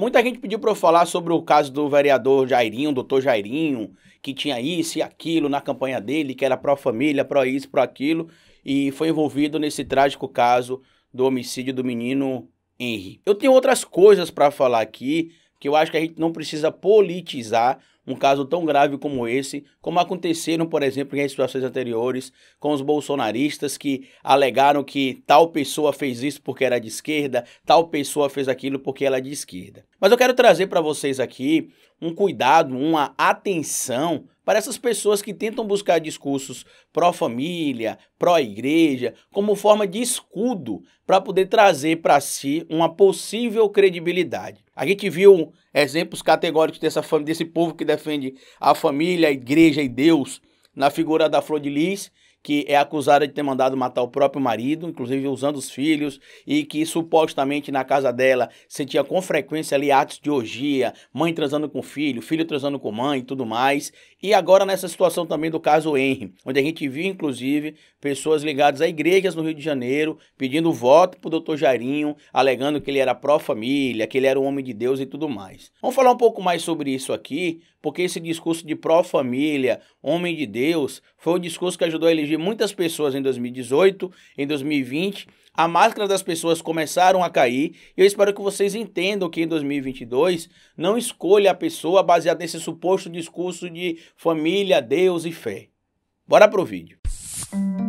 Muita gente pediu para eu falar sobre o caso do vereador Jairinho, doutor Jairinho, que tinha isso e aquilo na campanha dele, que era pró-família, pró-isso, pró-aquilo, e foi envolvido nesse trágico caso do homicídio do menino Henry. Eu tenho outras coisas para falar aqui, que eu acho que a gente não precisa politizar um caso tão grave como esse, como aconteceram, por exemplo, em situações anteriores, com os bolsonaristas que alegaram que tal pessoa fez isso porque era de esquerda, tal pessoa fez aquilo porque ela é de esquerda. Mas eu quero trazer para vocês aqui um cuidado, uma atenção para essas pessoas que tentam buscar discursos pró-família, pró-igreja, como forma de escudo para poder trazer para si uma possível credibilidade. A gente viu exemplos categóricos dessa, desse povo que defende a família, a igreja e Deus na figura da Flor de Lis que é acusada de ter mandado matar o próprio marido, inclusive usando os filhos, e que supostamente na casa dela sentia com frequência ali atos de orgia, mãe transando com filho, filho transando com mãe e tudo mais. E agora nessa situação também do caso Henry, onde a gente viu inclusive pessoas ligadas a igrejas no Rio de Janeiro pedindo voto pro doutor Jairinho, alegando que ele era pró-família, que ele era um homem de Deus e tudo mais. Vamos falar um pouco mais sobre isso aqui, porque esse discurso de pró-família, homem de Deus, foi o discurso que ajudou a eleger de muitas pessoas em 2018, em 2020. A máscara das pessoas começaram a cair e eu espero que vocês entendam que em 2022 não escolha a pessoa baseada nesse suposto discurso de família, Deus e fé. Bora pro vídeo. Música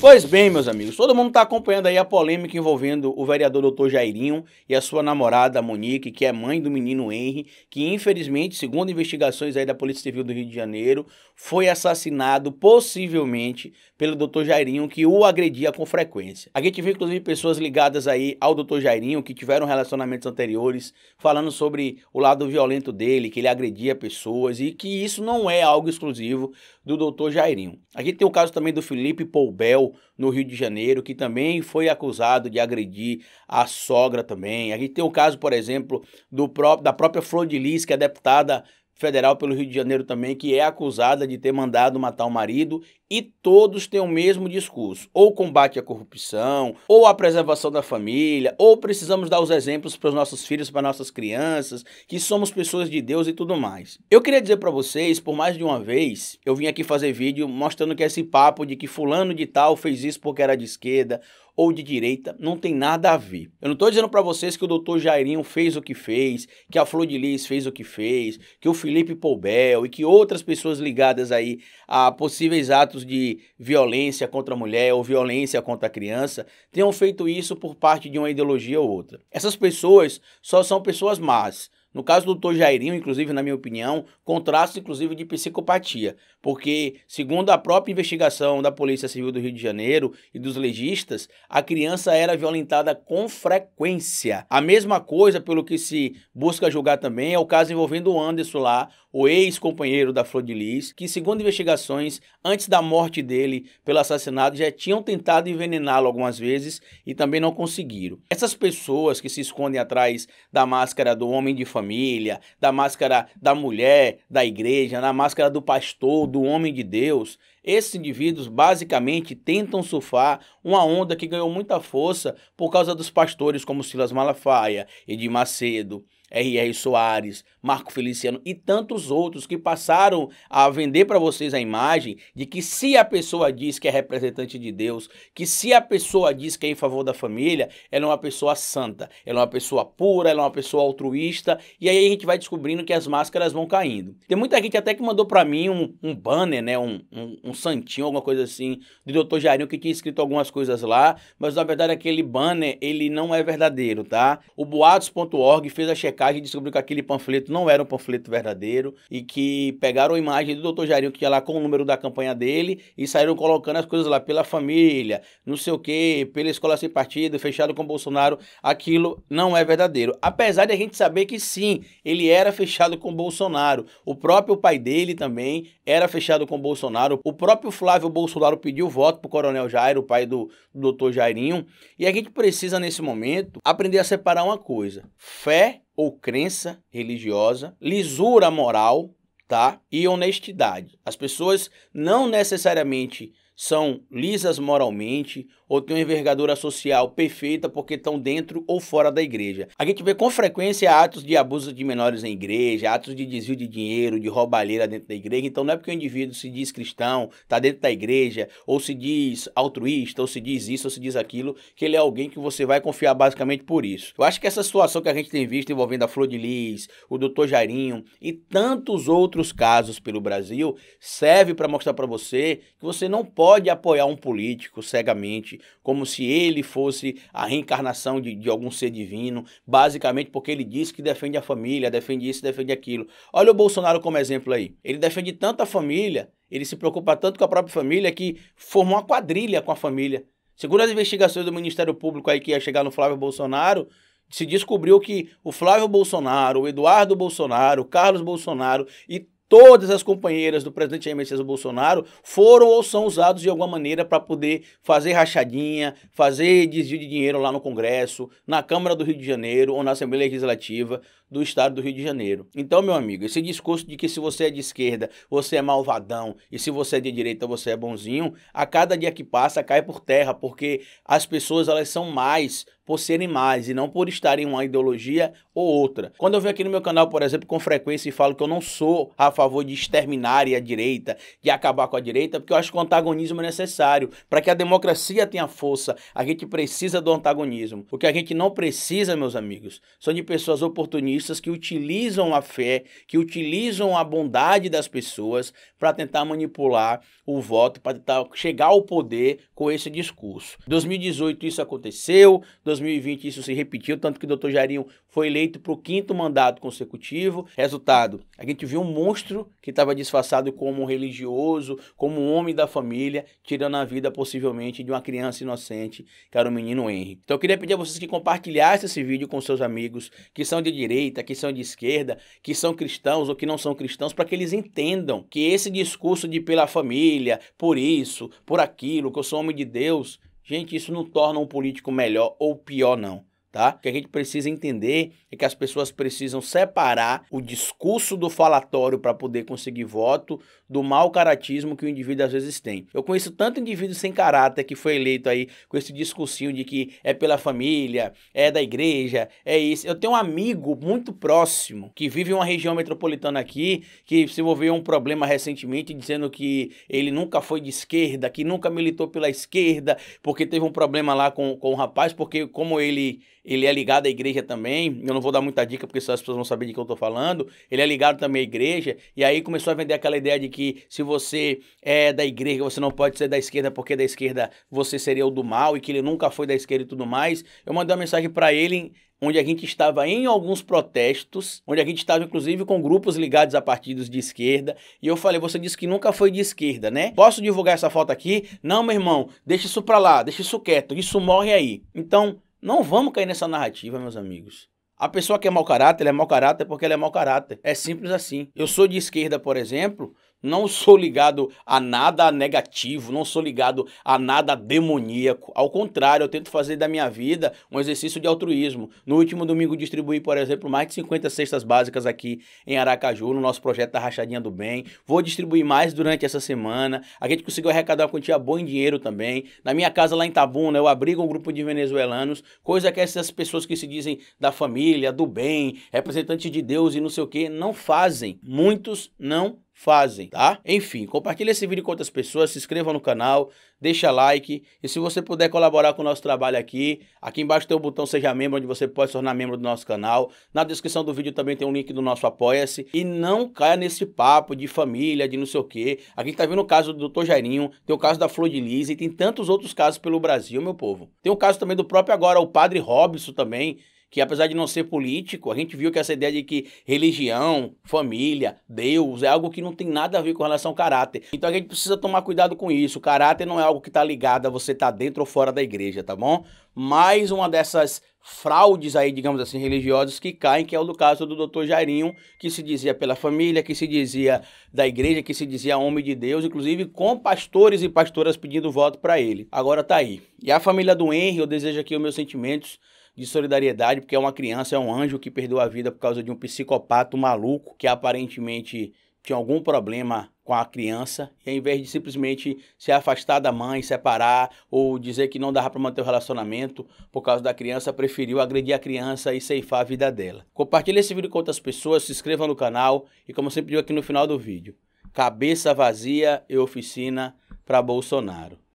Pois bem, meus amigos, todo mundo está acompanhando aí a polêmica envolvendo o vereador doutor Jairinho e a sua namorada Monique, que é mãe do menino Henry, que infelizmente, segundo investigações aí da Polícia Civil do Rio de Janeiro, foi assassinado possivelmente pelo doutor Jairinho, que o agredia com frequência. A gente viu, inclusive, pessoas ligadas aí ao doutor Jairinho, que tiveram relacionamentos anteriores, falando sobre o lado violento dele, que ele agredia pessoas e que isso não é algo exclusivo do doutor Jairinho. Aqui tem o caso também do Felipe Poubel, no Rio de Janeiro, que também foi acusado de agredir a sogra também. A gente tem o caso, por exemplo, do próprio da própria Flor de Lis, que é deputada federal pelo Rio de Janeiro também, que é acusada de ter mandado matar o marido, e todos têm o mesmo discurso: ou combate à corrupção, ou a preservação da família, ou precisamos dar os exemplos para os nossos filhos, para nossas crianças, que somos pessoas de Deus e tudo mais. Eu queria dizer para vocês, por mais de uma vez, eu vim aqui fazer vídeo mostrando que é esse papo de que fulano de tal fez isso porque era de esquerda, ou de direita, não tem nada a ver. Eu não estou dizendo para vocês que o doutor Jairinho fez o que fez, que a Flor de Lis fez o que fez, que o Felipe Poubel e que outras pessoas ligadas aí a possíveis atos de violência contra a mulher ou violência contra a criança tenham feito isso por parte de uma ideologia ou outra. Essas pessoas só são pessoas más no caso do doutor Jairinho, inclusive, na minha opinião, contraste inclusive de psicopatia, porque, segundo a própria investigação da Polícia Civil do Rio de Janeiro e dos legistas, a criança era violentada com frequência. A mesma coisa, pelo que se busca julgar também, é o caso envolvendo o Anderson lá, o ex-companheiro da Flor de Lis, que, segundo investigações, antes da morte dele pelo assassinato, já tinham tentado envenená-lo algumas vezes e também não conseguiram. Essas pessoas que se escondem atrás da máscara do homem de família, família, da máscara da mulher, da igreja, na máscara do pastor, do homem de Deus. Esses indivíduos basicamente tentam surfar uma onda que ganhou muita força por causa dos pastores como Silas Malafaia, Edir Macedo, R.R. Soares, Marco Feliciano e tantos outros que passaram a vender para vocês a imagem de que se a pessoa diz que é representante de Deus, que se a pessoa diz que é em favor da família, ela é uma pessoa santa, ela é uma pessoa pura, ela é uma pessoa altruísta, e aí a gente vai descobrindo que as máscaras vão caindo. Tem muita gente até que mandou para mim um, um, banner, né, um, um, um, santinho, alguma coisa assim, do Dr. Jairinho que tinha escrito algumas coisas lá, mas na verdade aquele banner, ele não é verdadeiro, tá? O boatos.org fez a checagem a gente descobriu que aquele panfleto não era um panfleto verdadeiro e que pegaram a imagem do Dr. Jairinho, que ia lá com o número da campanha dele, e saíram colocando as coisas lá pela família, não sei o quê, pela escola sem partido, fechado com Bolsonaro. Aquilo não é verdadeiro. Apesar de a gente saber que sim, ele era fechado com Bolsonaro. O próprio pai dele também era fechado com Bolsonaro. O próprio Flávio Bolsonaro pediu voto pro Coronel Jairo, o pai do, do Dr. Jairinho. E a gente precisa, nesse momento, aprender a separar uma coisa: fé ou crença religiosa, lisura moral, tá? E honestidade. As pessoas não necessariamente são lisas moralmente ou têm uma envergadura social perfeita porque estão dentro ou fora da igreja. A gente vê com frequência atos de abuso de menores em igreja, atos de desvio de dinheiro, de roubalheira dentro da igreja. Então não é porque o indivíduo se diz cristão, está dentro da igreja, ou se diz altruísta, ou se diz isso, ou se diz aquilo, que ele é alguém que você vai confiar basicamente por isso. Eu acho que essa situação que a gente tem visto envolvendo a Flor de Lis, o doutor Jairinho e tantos outros casos pelo Brasil serve para mostrar para você que você não pode apoiar um político cegamente, como se ele fosse a reencarnação de, de algum ser divino, basicamente porque ele diz que defende a família, defende isso, defende aquilo. Olha o Bolsonaro como exemplo aí. Ele defende tanto a família, ele se preocupa tanto com a própria família que formou uma quadrilha com a família. Segundo as investigações do Ministério Público aí que ia chegar no Flávio Bolsonaro, se descobriu que o Flávio Bolsonaro, o Eduardo Bolsonaro, o Carlos Bolsonaro e todas as companheiras do presidente Jair Messias Bolsonaro foram ou são usados de alguma maneira para poder fazer rachadinha, fazer desvio de dinheiro lá no Congresso, na Câmara do Rio de Janeiro ou na Assembleia Legislativa do Estado do Rio de Janeiro. Então, meu amigo, esse discurso de que se você é de esquerda, você é malvadão e se você é de direita, você é bonzinho, a cada dia que passa cai por terra, porque as pessoas elas são mais por serem mais e não por estarem em uma ideologia ou outra. Quando eu venho aqui no meu canal, por exemplo, com frequência e falo que eu não sou a favor de exterminar a direita, de acabar com a direita, porque eu acho que o antagonismo é necessário. Para que a democracia tenha força, a gente precisa do antagonismo. O que a gente não precisa, meus amigos, são de pessoas oportunistas que utilizam a fé, que utilizam a bondade das pessoas para tentar manipular o voto, para tentar chegar ao poder com esse discurso. 2018 isso aconteceu, 2020 isso se repetiu, tanto que o doutor Jairinho foi eleito para o quinto mandato consecutivo. Resultado, a gente viu um monstro que estava disfarçado como um religioso, como um homem da família, tirando a vida possivelmente de uma criança inocente, que era o menino Henry. Então eu queria pedir a vocês que compartilhassem esse vídeo com seus amigos, que são de direita, que são de esquerda, que são cristãos ou que não são cristãos, para que eles entendam que esse discurso de pela família, por isso, por aquilo, que eu sou homem de Deus, Gente, isso não torna um político melhor ou pior, não tá? O que a gente precisa entender é que as pessoas precisam separar o discurso do falatório para poder conseguir voto do mau caratismo que o indivíduo às vezes tem. Eu conheço tanto indivíduo sem caráter que foi eleito aí com esse discursinho de que é pela família, é da igreja, é isso. Eu tenho um amigo muito próximo que vive em uma região metropolitana aqui que se envolveu um problema recentemente dizendo que ele nunca foi de esquerda, que nunca militou pela esquerda, porque teve um problema lá com, com o um rapaz, porque como ele ele é ligado à igreja também. Eu não vou dar muita dica porque senão as pessoas vão saber de que eu estou falando. Ele é ligado também à igreja. E aí começou a vender aquela ideia de que se você é da igreja, você não pode ser da esquerda porque da esquerda você seria o do mal e que ele nunca foi da esquerda e tudo mais. Eu mandei uma mensagem para ele onde a gente estava em alguns protestos, onde a gente estava inclusive com grupos ligados a partidos de esquerda, e eu falei, você disse que nunca foi de esquerda, né? Posso divulgar essa foto aqui? Não, meu irmão, deixa isso pra lá, deixa isso quieto, isso morre aí. Então, não vamos cair nessa narrativa, meus amigos. A pessoa que é mau caráter, ela é mau caráter porque ela é mau caráter. É simples assim. Eu sou de esquerda, por exemplo, não sou ligado a nada negativo, não sou ligado a nada demoníaco. Ao contrário, eu tento fazer da minha vida um exercício de altruísmo. No último domingo distribuí, por exemplo, mais de 50 cestas básicas aqui em Aracaju, no nosso projeto da Rachadinha do Bem. Vou distribuir mais durante essa semana. A gente conseguiu arrecadar uma quantia boa em dinheiro também. Na minha casa lá em Tabuna, eu abrigo um grupo de venezuelanos, coisa que essas pessoas que se dizem da família, do bem, representantes de Deus e não sei o que, não fazem. Muitos não fazem, tá? Enfim, compartilha esse vídeo com outras pessoas, se inscreva no canal, deixa like e se você puder colaborar com o nosso trabalho aqui, aqui embaixo tem o botão Seja Membro, onde você pode se tornar membro do nosso canal. Na descrição do vídeo também tem um link do nosso Apoia-se e não caia nesse papo de família, de não sei o quê. Aqui tá vendo o caso do Dr. Jairinho, tem o caso da Flor de Lis e tem tantos outros casos pelo Brasil, meu povo. Tem o caso também do próprio agora, o Padre Robson também, que apesar de não ser político, a gente viu que essa ideia de que religião, família, Deus é algo que não tem nada a ver com relação ao caráter. Então a gente precisa tomar cuidado com isso. O caráter não é algo que está ligado a você estar tá dentro ou fora da igreja, tá bom? Mais uma dessas fraudes aí, digamos assim, religiosas que caem, que é o do caso do Dr. Jairinho, que se dizia pela família, que se dizia da igreja, que se dizia homem de Deus, inclusive com pastores e pastoras pedindo voto para ele. Agora tá aí. E a família do Henry, eu desejo aqui os meus sentimentos de solidariedade, porque é uma criança, é um anjo que perdeu a vida por causa de um psicopata maluco que aparentemente tinha algum problema com a criança, e ao invés de simplesmente se afastar da mãe, separar ou dizer que não dava para manter o relacionamento por causa da criança, preferiu agredir a criança e ceifar a vida dela. Compartilhe esse vídeo com outras pessoas, se inscreva no canal e como sempre digo aqui no final do vídeo, cabeça vazia e oficina para Bolsonaro.